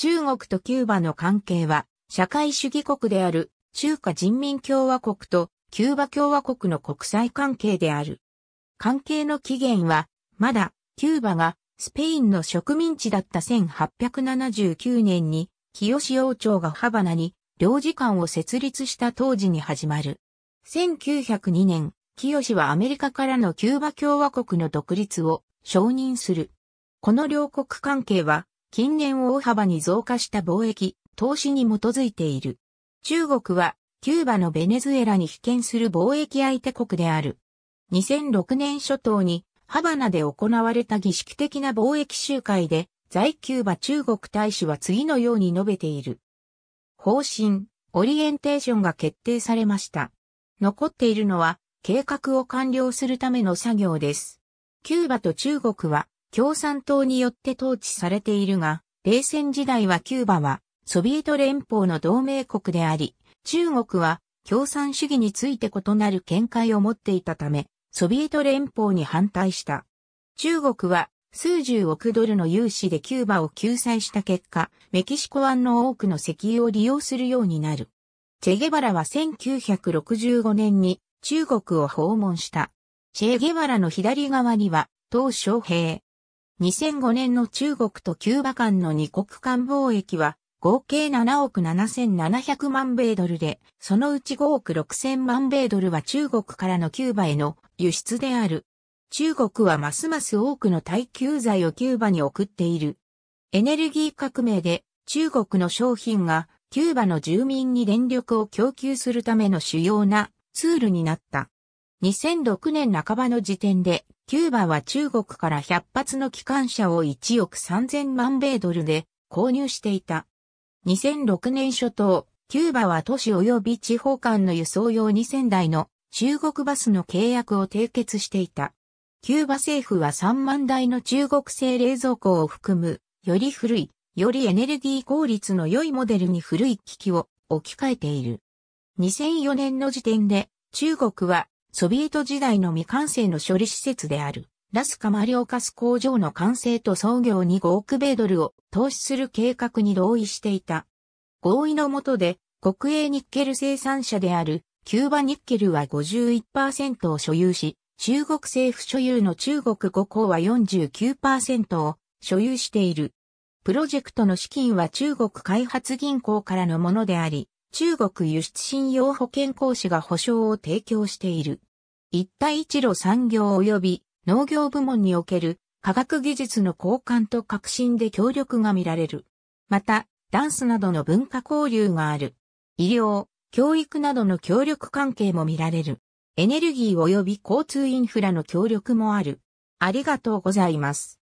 中国とキューバの関係は、社会主義国である中華人民共和国とキューバ共和国の国際関係である。関係の起源は、まだキューバがスペインの植民地だった1879年に、清志王朝がハバナに領事館を設立した当時に始まる。1902年、清はアメリカからのキューバ共和国の独立を承認する。この両国関係は近年大幅に増加した貿易、投資に基づいている。中国は、キューバのベネズエラに被験する貿易相手国である。2006年初頭に、ハバナで行われた儀式的な貿易集会で、在キューバ中国大使は次のように述べている。方針、オリエンテーションが決定されました。残っているのは、計画を完了するための作業です。キューバと中国は、共産党によって統治されているが、冷戦時代はキューバはソビエト連邦の同盟国であり、中国は共産主義について異なる見解を持っていたため、ソビエト連邦に反対した。中国は数十億ドルの融資でキューバを救済した結果、メキシコ湾の多くの石油を利用するようになる。チェゲバラは1965年に中国を訪問した。チェゲバラの左側には、当小平、2005年の中国とキューバ間の二国間貿易は合計7億7700万米ドルで、そのうち5億6000万米ドルは中国からのキューバへの輸出である。中国はますます多くの耐久剤をキューバに送っている。エネルギー革命で中国の商品がキューバの住民に電力を供給するための主要なツールになった。2006年半ばの時点で、キューバは中国から100発の機関車を1億3000万米ドルで購入していた。2006年初頭、キューバは都市及び地方間の輸送用2000台の中国バスの契約を締結していた。キューバ政府は3万台の中国製冷蔵庫を含む、より古い、よりエネルギー効率の良いモデルに古い機器を置き換えている。2004年の時点で、中国はソビエト時代の未完成の処理施設である、ラスカマリオカス工場の完成と創業に5億米ドルを投資する計画に同意していた。合意のもとで、国営ニッケル生産者である、キューバニッケルは51%を所有し、中国政府所有の中国5校は49%を所有している。プロジェクトの資金は中国開発銀行からのものであり、中国輸出信用保険公司が保証を提供している。一帯一路産業及び農業部門における科学技術の交換と革新で協力が見られる。また、ダンスなどの文化交流がある。医療、教育などの協力関係も見られる。エネルギー及び交通インフラの協力もある。ありがとうございます。